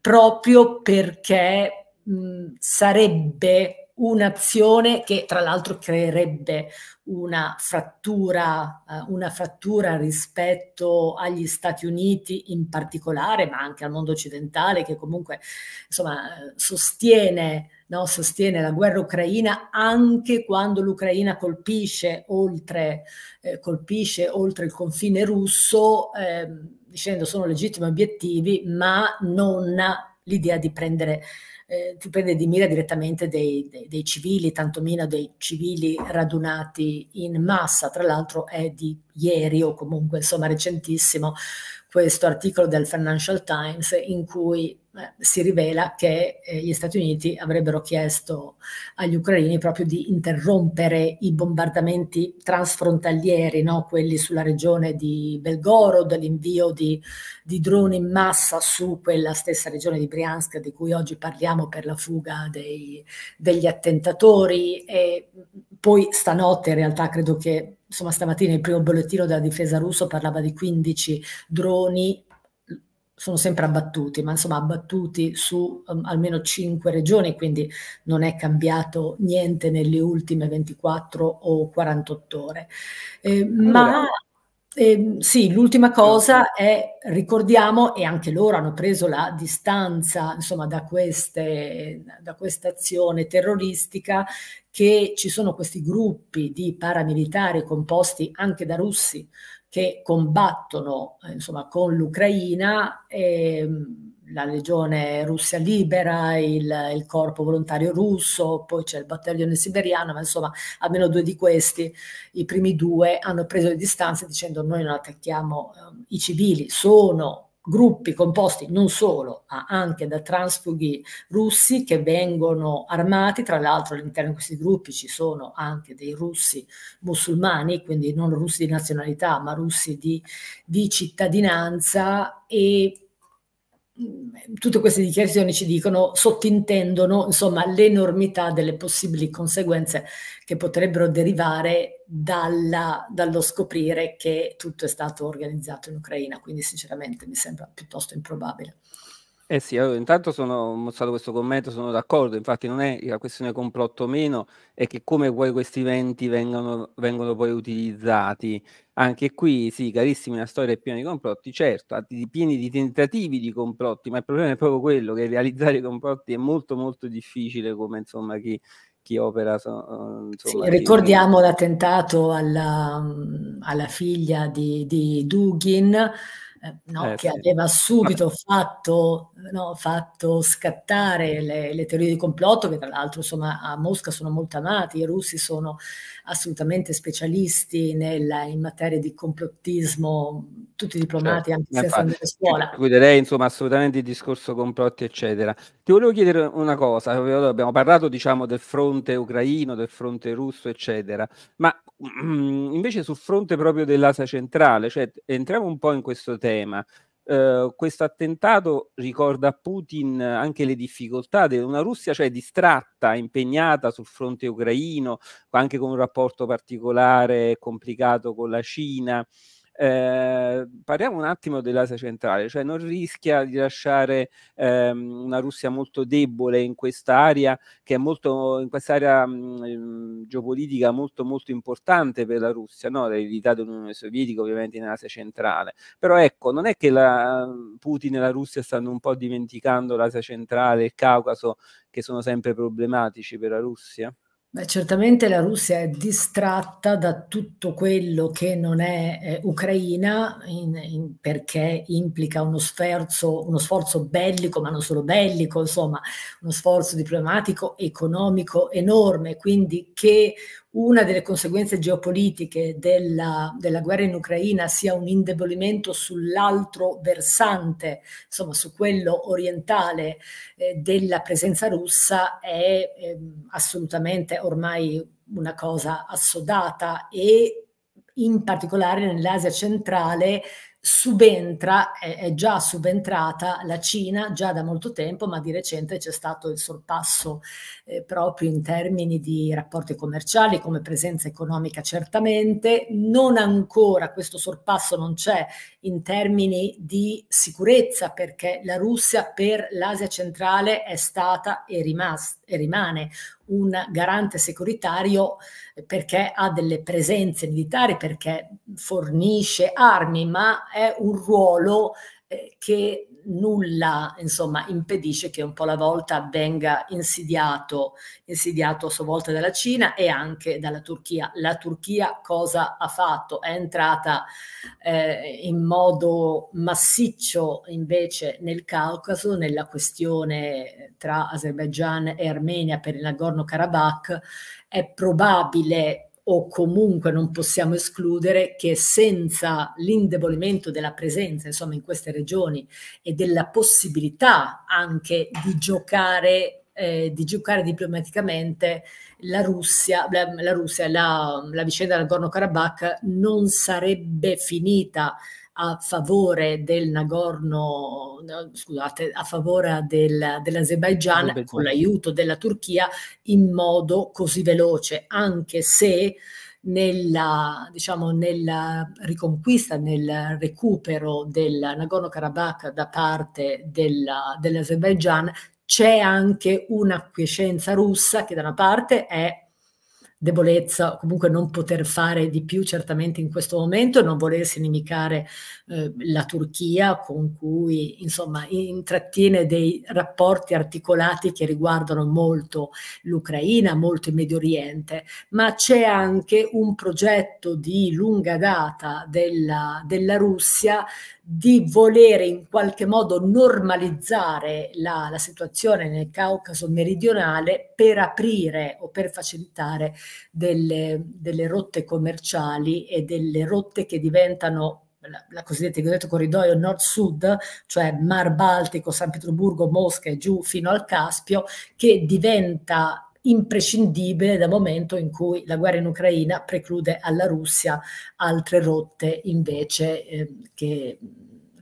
proprio perché mh, sarebbe un'azione che tra l'altro creerebbe una frattura, eh, una frattura rispetto agli Stati Uniti in particolare, ma anche al mondo occidentale che comunque insomma, sostiene, no, sostiene la guerra ucraina anche quando l'Ucraina colpisce oltre, eh, colpisce oltre il confine russo, eh, dicendo sono legittimi obiettivi, ma non l'idea di prendere eh, prende di mira direttamente dei, dei, dei civili, tantomeno dei civili radunati in massa. Tra l'altro è di ieri o comunque insomma recentissimo questo articolo del Financial Times in cui eh, si rivela che eh, gli Stati Uniti avrebbero chiesto agli ucraini proprio di interrompere i bombardamenti transfrontalieri, no? quelli sulla regione di Belgorod, l'invio di, di, droni in massa su quella stessa regione di Briansk di cui oggi parliamo per la fuga dei, degli attentatori e poi stanotte in realtà credo che insomma stamattina il primo bollettino della difesa russo parlava di 15 droni sono sempre abbattuti, ma insomma abbattuti su um, almeno cinque regioni, quindi non è cambiato niente nelle ultime 24 o 48 ore. Eh, allora. Ma eh, sì, l'ultima cosa è, ricordiamo, e anche loro hanno preso la distanza insomma, da, queste, da questa azione terroristica, che ci sono questi gruppi di paramilitari composti anche da russi, che combattono eh, insomma, con l'Ucraina, eh, la Legione Russia Libera, il, il, Corpo Volontario Russo, poi c'è il Battaglione Siberiano, ma insomma almeno due di questi, i primi due, hanno preso le distanze dicendo noi non attacchiamo eh, i civili, sono gruppi composti non solo, ma anche da transfughi russi che vengono armati, tra l'altro all'interno di questi gruppi ci sono anche dei russi musulmani, quindi non russi di nazionalità, ma russi di, di cittadinanza e tutte queste dichiarazioni ci dicono, sottintendono insomma l'enormità delle possibili conseguenze che potrebbero derivare dalla, dallo scoprire che tutto è stato organizzato in Ucraina, quindi sinceramente mi sembra piuttosto improbabile. Eh sì, allora intanto sono mostrato questo commento, sono d'accordo, infatti non è la questione complotto o meno, è che come poi questi eventi vengono, vengono poi utilizzati. Anche qui, sì, carissimi, la storia è piena di complotti, certo, pieni di tentativi di complotti, ma il problema è proprio quello che realizzare i complotti è molto molto difficile come insomma chi, chi opera. So, eh, insomma, sì, ricordiamo chi... l'attentato alla, alla, figlia di, di Dugin eh, no, eh, che aveva subito fatto, no, fatto, scattare le, le, teorie di complotto, che tra l'altro a Mosca sono molto amati, i russi sono assolutamente specialisti nella, in materia di complottismo, tutti i diplomati, certo, anche eh, se stanno a scuola. Eh, chiuderei insomma assolutamente il discorso complotti, eccetera. Ti volevo chiedere una cosa, abbiamo parlato diciamo del fronte ucraino, del fronte russo, eccetera, ma Mm, invece sul fronte proprio dell'Asia centrale, cioè entriamo un po' in questo tema. Uh, questo attentato ricorda a Putin anche le difficoltà di una Russia, cioè distratta, impegnata sul fronte ucraino, anche con un rapporto particolare complicato con la Cina. Ehm, parliamo un attimo dell'Asia centrale, cioè non rischia di lasciare ehm, una Russia molto debole in quest'area, che è molto, in quest'area mh, mhmm, geopolitica molto molto importante per la Russia, no? l'eredità dell'Unione Sovietica ovviamente in Asia centrale. Però ecco, non è che la, Putin e la Russia stanno un po' dimenticando l'Asia centrale, il Caucaso, che sono sempre problematici per la Russia? Beh, certamente la Russia è distratta da tutto quello che non è eh, Ucraina in, in, perché implica uno sforzo, uno sforzo bellico, ma non solo bellico, insomma, uno sforzo diplomatico, economico enorme, quindi che una delle conseguenze geopolitiche della, della, guerra in Ucraina sia un indebolimento sull'altro versante, insomma su quello orientale eh, della presenza russa è eh, assolutamente ormai una cosa assodata e in particolare nell'Asia centrale subentra, è, è, già subentrata la Cina già da molto tempo, ma di recente c'è stato il sorpasso eh, proprio in termini di rapporti commerciali, come presenza economica certamente, non ancora questo sorpasso non c'è in termini di sicurezza perché la Russia per l'Asia centrale è stata e rimasta rimane un garante securitario eh, perché ha delle presenze militari, perché fornisce armi, ma è un ruolo eh, che nulla insomma, impedisce che un po' alla volta venga insidiato, insidiato a sua volta dalla Cina e anche dalla Turchia. La Turchia cosa ha fatto? È entrata eh, in modo massiccio invece nel Caucaso, nella questione tra Azerbaijan e Armenia per il Nagorno-Karabakh. È probabile o comunque non possiamo escludere che senza l'indebolimento della presenza insomma in queste regioni e della possibilità anche di giocare eh, di giocare diplomaticamente la Russia, la, la, Russia, la, la vicenda del Gorno Karabakh non sarebbe finita a favore del Nagorno, scusate, a favore del, dell'Azerbaigian con l'aiuto della Turchia in modo così veloce, anche se nella, diciamo, nella riconquista, nel recupero del Nagorno-Karabakh da parte della, dell'Azerbaigian c'è anche una quiescenza russa che da una parte è debolezza, comunque non poter fare di più certamente in questo momento, non volersi inimicare eh, la Turchia con cui insomma intrattiene dei rapporti articolati che riguardano molto l'Ucraina, molto il Medio Oriente, ma c'è anche un progetto di lunga data della, della Russia di volere in qualche modo normalizzare la, la, situazione nel Caucaso meridionale per aprire o per facilitare delle, delle rotte commerciali e delle rotte che diventano la, la cosiddetta, cosiddetto corridoio nord-sud, cioè Mar Baltico, San Pietroburgo, Mosca e giù fino al Caspio, che diventa imprescindibile dal momento in cui la guerra in Ucraina preclude alla Russia altre rotte invece eh, che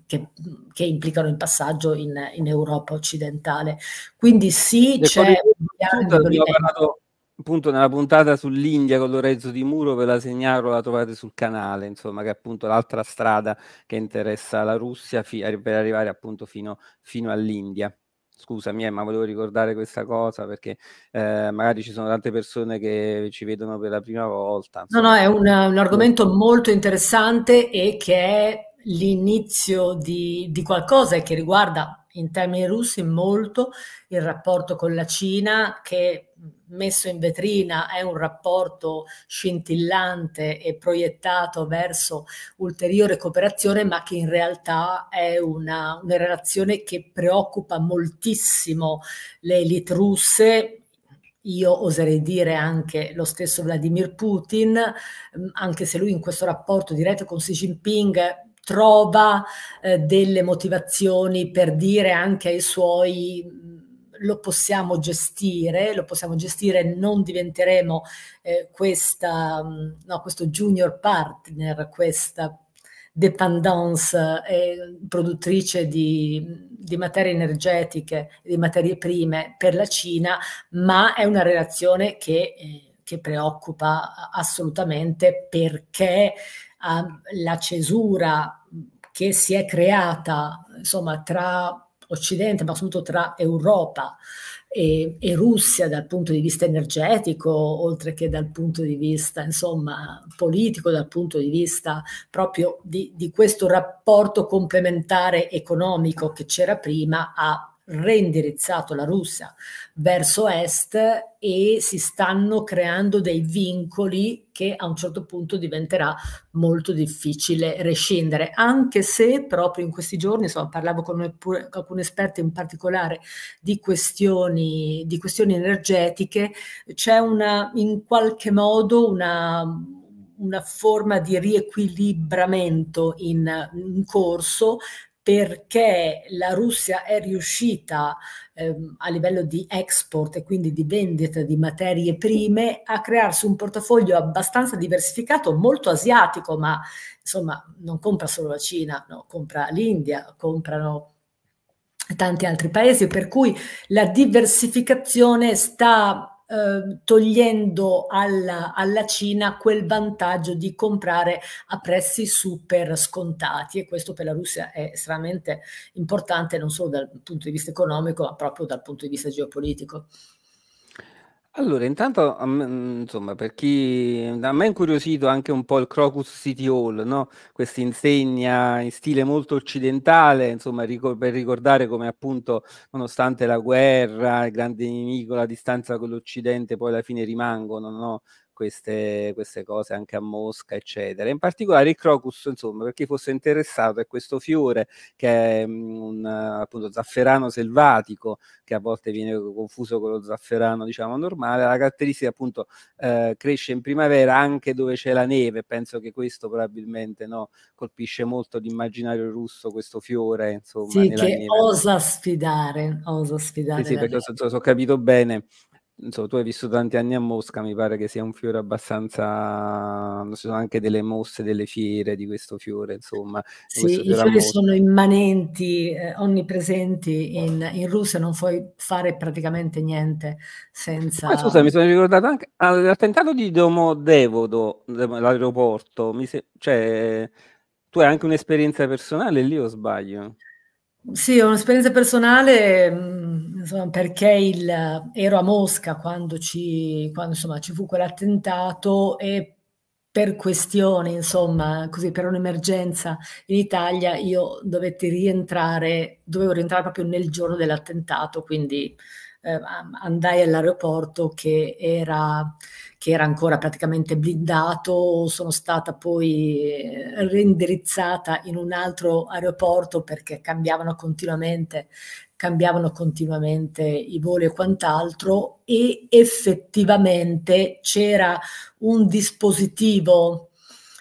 che, che, implicano il passaggio in, in Europa occidentale. Quindi sì, Le c'è parlato, appunto nella puntata sull'India con Lorenzo Di Muro, ve la segnalo, la trovate sul canale, insomma, che è appunto l'altra strada che interessa la Russia fi- per arrivare appunto fino, fino all'India. Scusami, eh, ma volevo ricordare questa cosa perché eh, magari ci sono tante persone che ci vedono per la prima volta. Insomma. No, no, è un, un, argomento molto interessante e che è l'inizio di, di qualcosa e che riguarda in termini russi molto il rapporto con la Cina che messo in vetrina è un rapporto scintillante e proiettato verso ulteriore cooperazione, ma che in realtà è una, una relazione che preoccupa moltissimo le elite russe, io oserei dire anche lo stesso Vladimir Putin, mm, anche se lui in questo rapporto diretto con Xi Jinping trova eh, delle motivazioni per dire anche ai suoi mm, lo possiamo gestire, lo possiamo gestire, non diventeremo eh, questa, mm, no, questo junior partner, questa dependance eh, produttrice di, di, materie energetiche, di materie prime per la Cina, ma è una relazione che, eh, che preoccupa assolutamente perché ah, la cesura che si è creata insomma, tra Occidente, ma soprattutto tra Europa e, e, Russia dal punto di vista energetico, oltre che dal punto di vista insomma, politico, dal punto di vista proprio di, di questo rapporto complementare economico che c'era prima, ha reindirizzato la Russia verso est e si stanno creando dei vincoli che a un certo punto diventerà molto difficile rescindere, anche se proprio in questi giorni, insomma, parlavo con, con alcuni esperti in particolare di questioni, di questioni energetiche, c'è una, in qualche modo una, una forma di riequilibramento in, in, corso perché la Russia è riuscita ehm, a livello di export e quindi di vendita di materie prime a crearsi un portafoglio abbastanza diversificato, molto asiatico, ma insomma non compra solo la Cina, no? compra l'India, comprano tanti altri paesi, per cui la diversificazione sta eh, togliendo alla, alla, Cina quel vantaggio di comprare a prezzi super scontati e questo per la Russia è estremamente importante non solo dal punto di vista economico ma proprio dal punto di vista geopolitico. Allora, intanto, insomma, per chi a me è incuriosito anche un po' il Crocus City Hall, no, questa insegna in stile molto occidentale, insomma, rico per ricordare come appunto, nonostante la guerra, il grande nemico, la distanza con l'Occidente, poi alla fine rimangono, no, queste, queste, cose anche a Mosca, eccetera. In particolare il crocus, insomma, per chi fosse interessato, è questo fiore che è mm, un appunto zafferano selvatico, che a volte viene confuso con lo zafferano, diciamo, normale. La caratteristica appunto eh, cresce in primavera anche dove c'è la neve. Penso che questo probabilmente no, colpisce molto l'immaginario russo, questo fiore, insomma. Sì, che neve. osa sfidare, osa sfidare. Sì, sì perché se ho, ho capito bene, insomma, tu hai vissuto tanti anni a Mosca, mi pare che sia un fiore abbastanza, non so, anche delle mosse, delle fiere di questo fiore, insomma. Sì, i fiori sono immanenti, eh, onnipresenti in, in, Russia, non puoi fare praticamente niente senza... Ma scusa, mi sono ricordato anche all'attentato di Domodevodo, l'aeroporto, se... cioè, tu hai anche un'esperienza personale lì o sbaglio? Sì, è un'esperienza personale, mm, insomma, perché il, ero a Mosca quando ci, quando, insomma, ci fu quell'attentato e per questione, insomma, così per un'emergenza in Italia, io dovetti rientrare, dovevo rientrare proprio nel giorno dell'attentato, quindi eh, andai all'aeroporto che era, che era ancora praticamente blindato, sono stata poi eh, reindirizzata in un altro aeroporto perché cambiavano continuamente cambiavano continuamente i voli e quant'altro e effettivamente c'era un dispositivo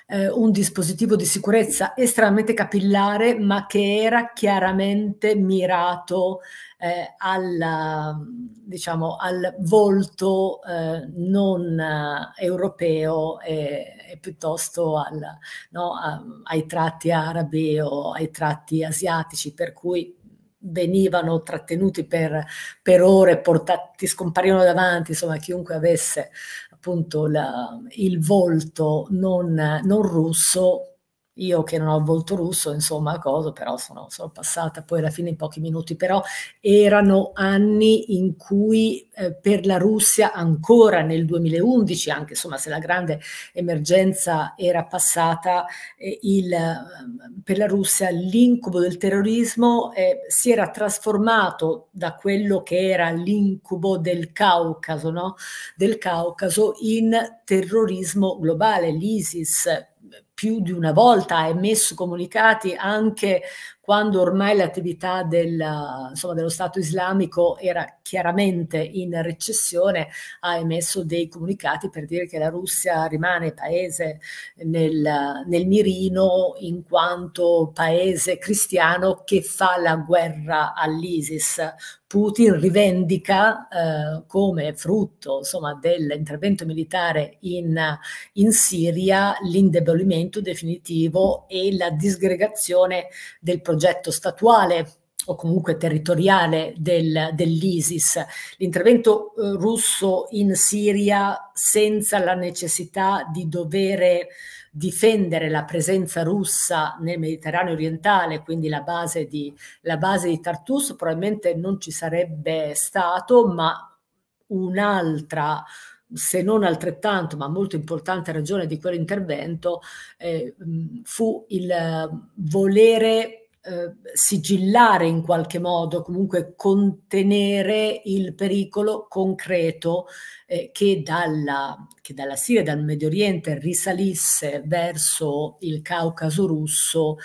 eh, un dispositivo di sicurezza estremamente capillare ma che era chiaramente mirato eh, alla, diciamo, al volto eh, non eh, europeo e, e piuttosto al, no, a, ai tratti arabi o ai tratti asiatici, per cui venivano trattenuti per, per ore, portati, scomparivano davanti, insomma chiunque avesse appunto la, il volto non, non russo io che non ho volto russo, insomma, cosa, però sono, sono, passata poi alla fine in pochi minuti, però erano anni in cui eh, per la Russia ancora nel 2011, anche insomma se la grande emergenza era passata, eh, il, ehm, per la Russia l'incubo del terrorismo eh, si era trasformato da quello che era l'incubo del Caucaso, no? del Caucaso in terrorismo globale, l'ISIS più di una volta ha emesso comunicati anche quando ormai l'attività del, dello Stato islamico era chiaramente in recessione, ha emesso dei comunicati per dire che la Russia rimane paese nel, nel mirino in quanto paese cristiano che fa la guerra all'ISIS, Putin rivendica eh, come frutto insomma, dell'intervento militare in, in, Siria l'indebolimento definitivo e la disgregazione del progetto statuale o comunque territoriale del, dell'ISIS. L'intervento eh, russo in Siria senza la necessità di dovere difendere la presenza russa nel Mediterraneo orientale, quindi la base di, la base di Tartus, probabilmente non ci sarebbe stato, ma un'altra se non altrettanto, ma molto importante ragione di quell'intervento, eh, fu il eh, volere eh, sigillare in qualche modo, comunque contenere il pericolo concreto eh, che, dalla, che dalla Siria, dal Medio Oriente risalisse verso il Caucaso russo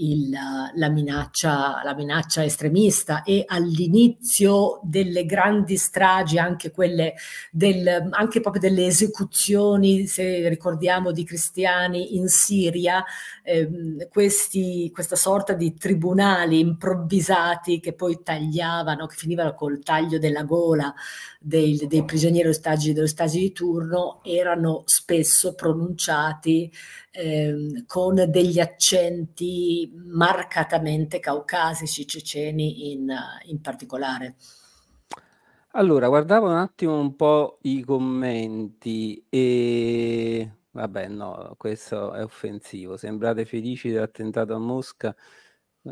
il, la, minaccia, la minaccia estremista e all'inizio delle grandi stragi, anche quelle del, anche proprio delle esecuzioni, se ricordiamo, di cristiani in Siria, ehm, questi, questa sorta di tribunali improvvisati che poi tagliavano, che finivano col taglio della gola dei, dei prigionieri ostaggi, ostaggi di turno, erano spesso pronunciati ehm, con degli accenti marcatamente caucasici, ceceni in, in particolare. Allora, guardavo un attimo un po' i commenti e vabbè, no, questo è offensivo. Sembrate felici dell'attentato a Mosca.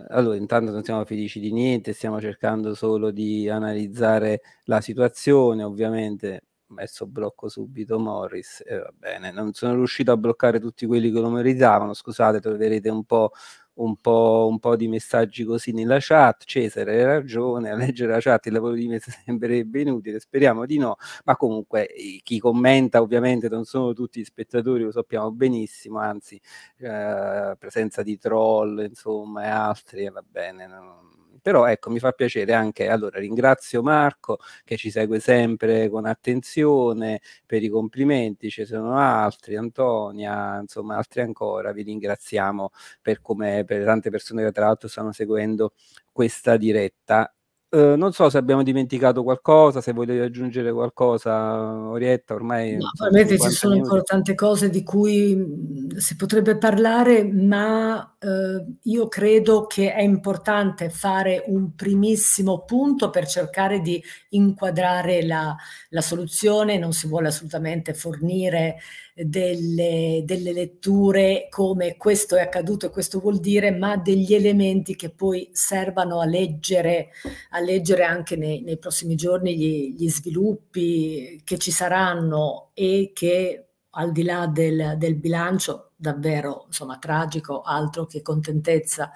Allora, intanto non siamo felici di niente, stiamo cercando solo di analizzare la situazione, ovviamente messo blocco subito Morris e eh, va bene, non sono riuscito a bloccare tutti quelli che lo meritavano, scusate, troverete un po', un po', un po di messaggi così nella chat, Cesare hai ragione, a leggere la chat il lavoro di me sembrerebbe inutile, speriamo di no, ma comunque chi commenta ovviamente non sono tutti spettatori, lo sappiamo benissimo, anzi eh, presenza di troll, insomma, e altri, va bene, non, però ecco, mi fa piacere anche, allora ringrazio Marco che ci segue sempre con attenzione per i complimenti, ci sono altri, Antonia, insomma altri ancora, vi ringraziamo per come, per tante persone che tra l'altro stanno seguendo questa diretta Uhm, non so se abbiamo dimenticato qualcosa, se volete aggiungere qualcosa, Orietta, ormai... No, veramente ci sono minuti. ancora tante cose di cui mhmm, si potrebbe parlare, ma eh, io credo che è importante fare un primissimo punto per cercare di inquadrare la, la soluzione, non si vuole assolutamente fornire delle, delle letture come questo è accaduto e questo vuol dire, ma degli elementi che poi servano a leggere, a leggere anche nei, nei prossimi giorni gli, gli sviluppi che ci saranno e che al di là del, del bilancio davvero insomma, tragico, altro che contentezza,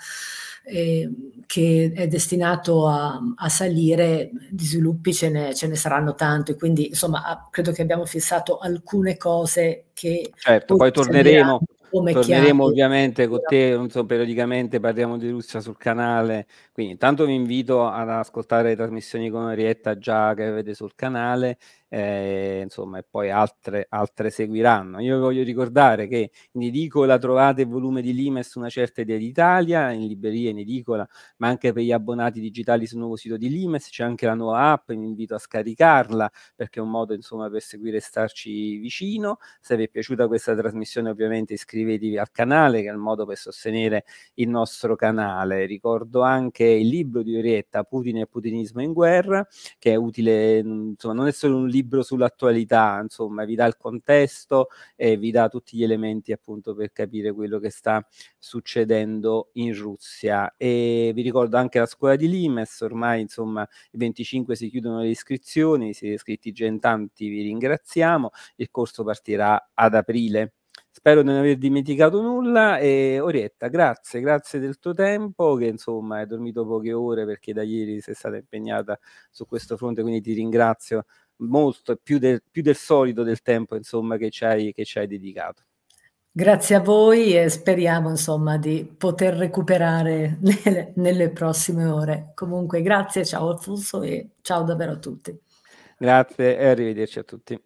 eh, che è destinato a, a, salire, di sviluppi ce ne, ce ne saranno tanti, quindi insomma ah, credo che abbiamo fissato alcune cose che... Certo, poi torneremo, come torneremo chiaro. ovviamente con te non so, periodicamente parliamo di Russia sul canale quindi intanto vi invito ad ascoltare le trasmissioni con Orietta già che avete sul canale eh, insomma, e poi altre, altre seguiranno. Io voglio ricordare che in edicola trovate il volume di Limes una certa idea d'Italia, in libreria, in edicola, ma anche per gli abbonati digitali sul nuovo sito di Limes, c'è anche la nuova app, vi invito a scaricarla perché è un modo insomma per seguire e starci vicino. Se vi è piaciuta questa trasmissione ovviamente iscrivetevi al canale che è il modo per sostenere il nostro canale. Ricordo anche il libro di Orietta Putin e Putinismo in guerra che è utile, insomma non è solo un libro libro sull'attualità, insomma, vi dà il contesto e vi dà tutti gli elementi appunto per capire quello che sta succedendo in Russia. E vi ricordo anche la scuola di Limes, ormai insomma il 25 si chiudono le iscrizioni, siete iscritti già in tanti, vi ringraziamo, il corso partirà ad aprile. Spero di non aver dimenticato nulla e Orietta, grazie, grazie del tuo tempo che insomma hai dormito poche ore perché da ieri sei stata impegnata su questo fronte, quindi ti ringrazio molto più del, più del solito del tempo insomma, che, ci hai, che ci hai dedicato. Grazie a voi e speriamo insomma di poter recuperare nelle, nelle prossime ore. Comunque grazie, ciao Alfonso e ciao davvero a tutti. Grazie e arrivederci a tutti.